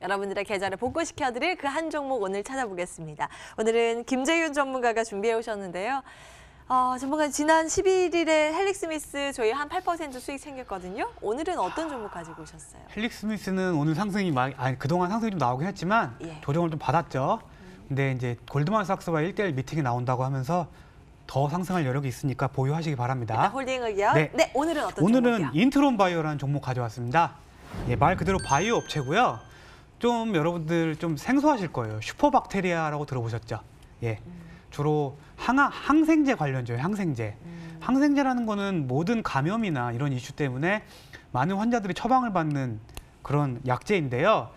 여러분들의 계좌를 복구시켜드릴 그 한 종목 오늘 찾아보겠습니다. 오늘은 김재윤 전문가가 준비해 오셨는데요. 어, 전문가 지난 11일에 헬릭스미스 저희 한 8% 수익 챙겼거든요. 오늘은 어떤 종목 가지고 오셨어요? 헬릭스미스는 오늘 상승이 많이, 아니 그동안 상승이 좀 나오긴 했지만 예. 조정을 좀 받았죠. 음. 근데 이제 골드만삭스와 일대일 미팅이 나온다고 하면서 더 상승할 여력이 있으니까 보유하시기 바랍니다. 홀딩 의견. 네. 네, 오늘은 어떤 오늘은 종목이요? 인트론 바이오라는 종목 가져왔습니다. 예, 말 그대로 바이오 업체고요. 좀 여러분들 좀 생소하실 거예요. 슈퍼박테리아라고 들어보셨죠? 예. 주로 항, 항생제 관련주요 항생제. 음. 항생제라는 거는 모든 감염이나 이런 이슈 때문에 많은 환자들이 처방을 받는 그런 약제인데요.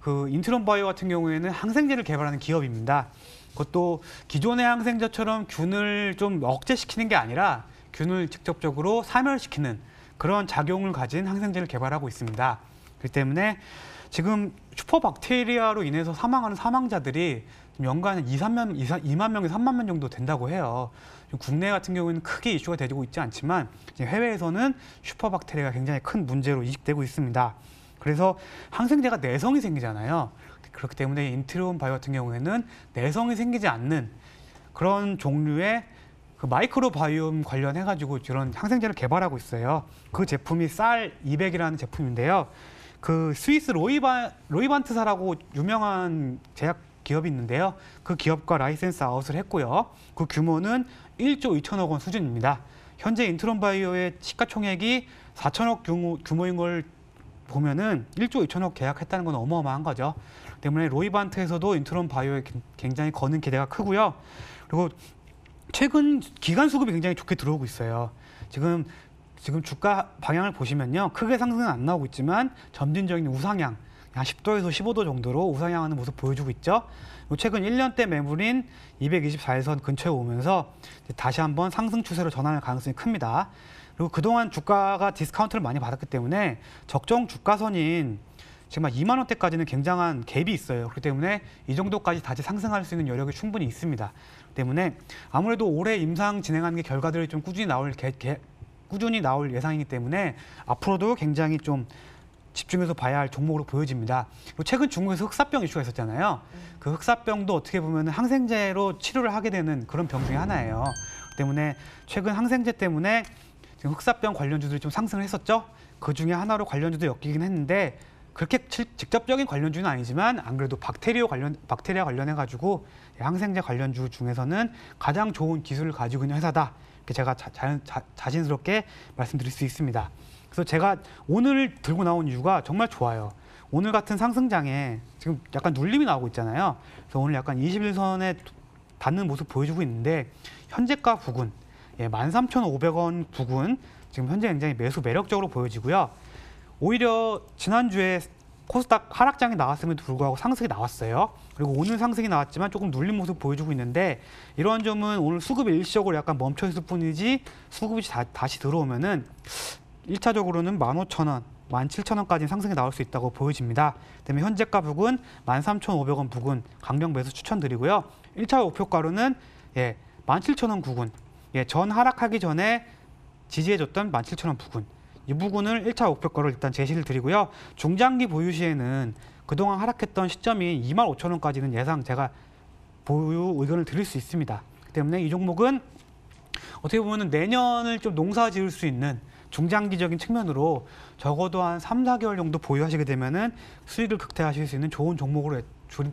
그 인트론 바이오 같은 경우에는 항생제를 개발하는 기업입니다. 그것도 기존의 항생제처럼 균을 좀 억제시키는 게 아니라 균을 직접적으로 사멸시키는 그런 작용을 가진 항생제를 개발하고 있습니다. 그렇기 때문에 지금 슈퍼박테리아로 인해서 사망하는 사망자들이 연간 2, 3만, 2, 2만 명에 3만 명 정도 된다고 해요. 국내 같은 경우에는 크게 이슈가 되고 있지 않지만 해외에서는 슈퍼박테리아가 굉장히 큰 문제로 인식되고 있습니다. 그래서 항생제가 내성이 생기잖아요. 그렇기 때문에 인트리온 바이 같은 경우에는 내성이 생기지 않는 그런 종류의 그 마이크로바이옴 관련해 가지고 이런 항생제를 개발하고 있어요. 그 제품이 쌀 200이라는 제품인데요. 그 스위스 로이바, 로이반트사라고 유명한 제약 기업이 있는데요. 그 기업과 라이센스 아웃을 했고요. 그 규모는 1조 2천억 원 수준입니다. 현재 인트론 바이오의 시가총액이 4천억 규모, 규모인 걸 보면은 1조 2천억 계약했다는 건 어마어마한 거죠. 때문에 로이반트에서도 인트론 바이오에 굉장히 거는 기대가 크고요. 그리고 최근 기간 수급이 굉장히 좋게 들어오고 있어요. 지금 지금 주가 방향을 보시면요. 크게 상승은 안 나오고 있지만 점진적인 우상향 한 10도에서 15도 정도로 우상향하는 모습 보여주고 있죠. 최근 1년대 매물인 224일선 근처에 오면서 다시 한번 상승 추세로 전환할 가능성이 큽니다. 그리고 그동안 주가가 디스카운트를 많이 받았기 때문에 적정 주가선인 지금 2만 원대까지는 굉장한 갭이 있어요. 그렇기 때문에 이 정도까지 다시 상승할 수 있는 여력이 충분히 있습니다. 때문에 아무래도 올해 임상 진행하는 게 결과들이 좀 꾸준히 나올 개, 개, 꾸준히 나올 예상이기 때문에 앞으로도 굉장히 좀 집중해서 봐야 할 종목으로 보여집니다. 그리고 최근 중국에서 흑사병 이슈가 있었잖아요. 그 흑사병도 어떻게 보면 항생제로 치료를 하게 되는 그런 병 중에 하나예요. 때문에 최근 항생제 때문에 지금 흑사병 관련주들이 좀 상승을 했었죠. 그중에 하나로 관련주도 엮이긴 했는데 그렇게 직접적인 관련주는 아니지만 안 그래도 박테리오 관련 박테리아 관련해 가지고 항생제 관련주 중에서는 가장 좋은 기술을 가지고 있는 회사다. 이렇게 제가 자, 자, 자신스럽게 말씀드릴 수 있습니다. 그래서 제가 오늘 들고 나온 이유가 정말 좋아요. 오늘 같은 상승장에 지금 약간 눌림이 나오고 있잖아요. 그래서 오늘 약간 21선에 닿는 모습 보여주고 있는데 현재가 부근 예, 13,500원 부근 지금 현재 굉장히 매수 매력적으로 보여지고요. 오히려 지난주에 코스닥 하락장이 나왔음에도 불구하고 상승이 나왔어요. 그리고 오늘 상승이 나왔지만 조금 눌린 모습 보여주고 있는데 이러한 점은 오늘 수급이 일시적으로 약간 멈춰 있을 뿐이지 수급이 다, 시 들어오면은 1차적으로는 15,000원, 17,000원까지 상승이 나올 수 있다고 보여집니다. 그다음에 현재가 부근 13,500원 부근 강력 매수 추천드리고요. 1차 목표가로는 예, 17,000원 부근 예, 전 하락하기 전에 지지해줬던 17,000원 부근. 이 부근을 1차 목표가로 일단 제시를 드리고요. 중장기 보유 시에는 그동안 하락했던 시점인 25,000원까지는 예상 제가 보유 의견을 드릴 수 있습니다. 때문에 이 종목은 어떻게 보면 내년을 좀 농사 지을 수 있는 중장기적인 측면으로 적어도 한 3, 4개월 정도 보유하시게 되면 수익을 극대화하실 수 있는 좋은 종목으로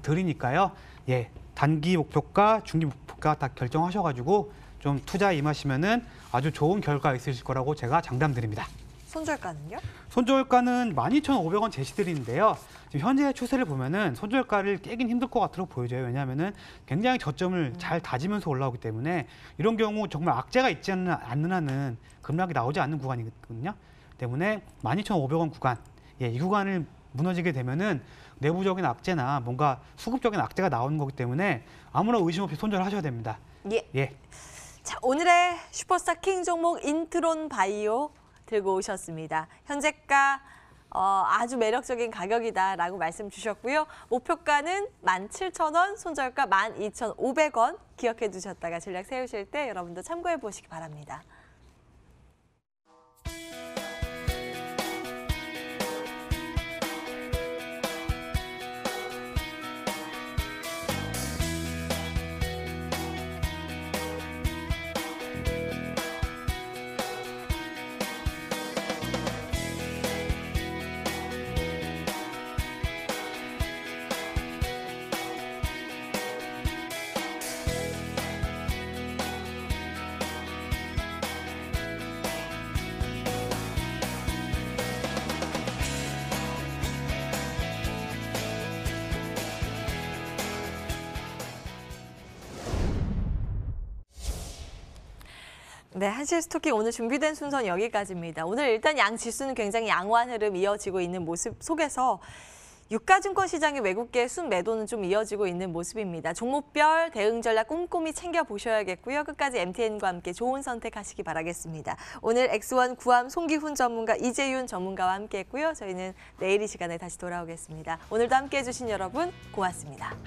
드리니까요. 예, 단기 목표가, 중기 목표가 다 결정하셔가지고 좀 투자 임하시면은 아주 좋은 결과 있으실 거라고 제가 장담드립니다. 손절가는요? 손절가는 12,500원 제시드리는데요. 지금 현재 추세를 보면은 손절가를 깨긴 힘들 것 같도록 보여져요. 왜냐하면은 굉장히 저점을 음. 잘 다지면서 올라오기 때문에 이런 경우 정말 악재가 있지 않는, 않는 한은 급락이 나오지 않는 구간이거든요. 때문에 12,500원 구간, 예, 이 구간을 무너지게 되면은 내부적인 악재나 뭔가 수급적인 악재가 나오는 거기 때문에 아무런 의심 없이 손절하셔야 됩니다. 예. 예. 자, 오늘의 슈퍼스타 킹 종목 인트론 바이오 들고 오셨습니다. 현재가 어, 아주 매력적인 가격이다라고 말씀 주셨고요. 목표가는 17,000원, 손절가 12,500원 기억해 두셨다가 전략 세우실 때 여러분도 참고해 보시기 바랍니다. 네, 한실 스토킹 오늘 준비된 순서는 여기까지입니다. 오늘 일단 양 지수는 굉장히 양호한 흐름 이어지고 있는 모습 속에서 유가증권 시장의 외국계 순매도는 좀 이어지고 있는 모습입니다. 종목별 대응 전략 꼼꼼히 챙겨보셔야겠고요. 끝까지 MTN과 함께 좋은 선택하시기 바라겠습니다. 오늘 엑스 구암 송기훈 전문가, 이재윤 전문가와 함께했고요. 저희는 내일 이 시간에 다시 돌아오겠습니다. 오늘도 함께해 주신 여러분 고맙습니다.